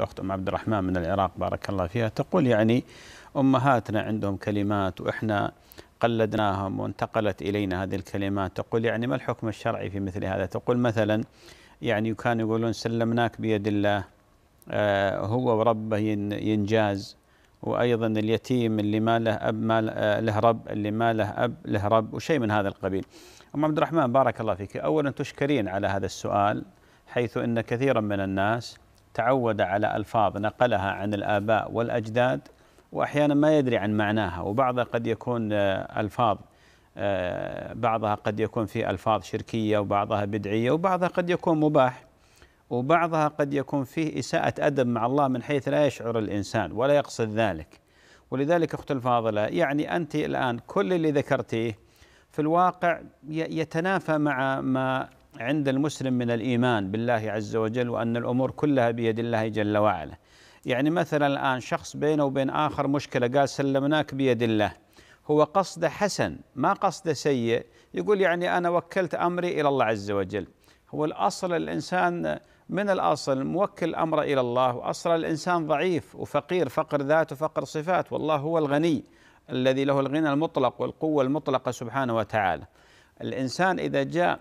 الأخت أم عبد الرحمن من العراق بارك الله فيها تقول يعني أمهاتنا عندهم كلمات وإحنا قلدناهم وانتقلت إلينا هذه الكلمات تقول يعني ما الحكم الشرعي في مثل هذا تقول مثلا يعني كانوا يقولون سلمناك بيد الله آه، هو وربه ينجاز وايضا اليتيم اللي ما له اب ما آه، له رب اللي ما له اب له رب وشيء من هذا القبيل. ام عبد الرحمن بارك الله فيك، اولا تشكرين على هذا السؤال حيث ان كثيرا من الناس تعود على الفاظ نقلها عن الاباء والاجداد واحيانا ما يدري عن معناها وبعضها قد يكون آه، الفاظ آه، بعضها قد يكون في الفاظ شركيه وبعضها بدعيه وبعضها قد يكون مباح وبعضها قد يكون فيه اساءه ادب مع الله من حيث لا يشعر الانسان ولا يقصد ذلك ولذلك اخت الفاضله يعني انت الان كل اللي ذكرتيه في الواقع يتنافى مع ما عند المسلم من الايمان بالله عز وجل وان الامور كلها بيد الله جل وعلا. يعني مثلا الان شخص بينه وبين اخر مشكله قال سلمناك بيد الله. هو قصده حسن ما قصده سيء يقول يعني انا وكلت امري الى الله عز وجل. هو الاصل الانسان من الاصل موكل امره الى الله واصل الانسان ضعيف وفقير فقر ذات وفقر صفات والله هو الغني الذي له الغنى المطلق والقوه المطلقه سبحانه وتعالى. الانسان اذا جاء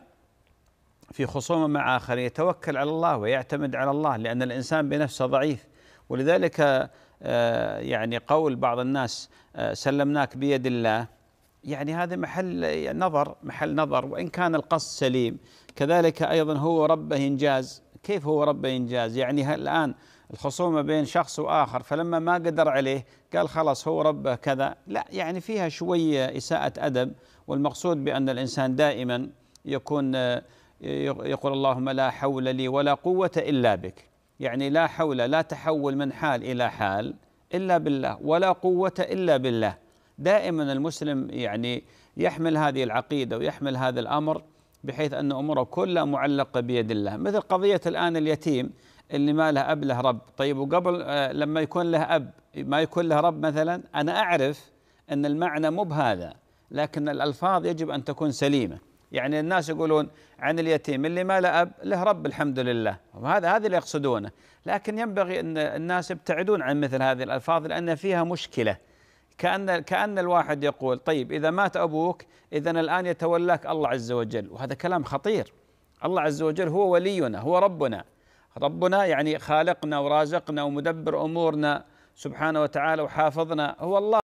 في خصومه مع آخر يتوكل على الله ويعتمد على الله لأن الإنسان بنفسه ضعيف ولذلك آه، يعني قول بعض الناس آه، سلمناك بيد الله يعني هذا محل نظر محل نظر وإن كان القصد سليم كذلك أيضا هو ربه إنجاز كيف هو ربه إنجاز يعني الآن الخصومة بين شخص وآخر فلما ما قدر عليه قال خلاص هو ربه كذا لا يعني فيها شوية إساءة أدب والمقصود بأن الإنسان دائما يكون آه، يقول اللهم لا حول لي ولا قوة إلا بك يعني لا حول لا تحول من حال إلى حال إلا بالله ولا قوة إلا بالله دائما المسلم يعني يحمل هذه العقيدة ويحمل هذا الأمر بحيث أن أموره كلها معلقة بيد الله مثل قضية الآن اليتيم اللي ما له أب له رب طيب وقبل آه، لما يكون له أب ما يكون له رب مثلا أنا أعرف أن المعنى مو بهذا لكن الألفاظ يجب أن تكون سليمة يعني الناس يقولون عن اليتيم اللي ما له أب له رب الحمد لله وهذا هذا اللي يقصدونه لكن ينبغي أن الناس يبتعدون عن مثل هذه الألفاظ لأن فيها مشكلة كأن كأن الواحد يقول طيب إذا مات أبوك إذا الآن يتولاك الله عز وجل وهذا كلام خطير الله عز وجل هو ولينا هو ربنا ربنا يعني خالقنا ورازقنا ومدبر أمورنا سبحانه وتعالى وحافظنا هو الله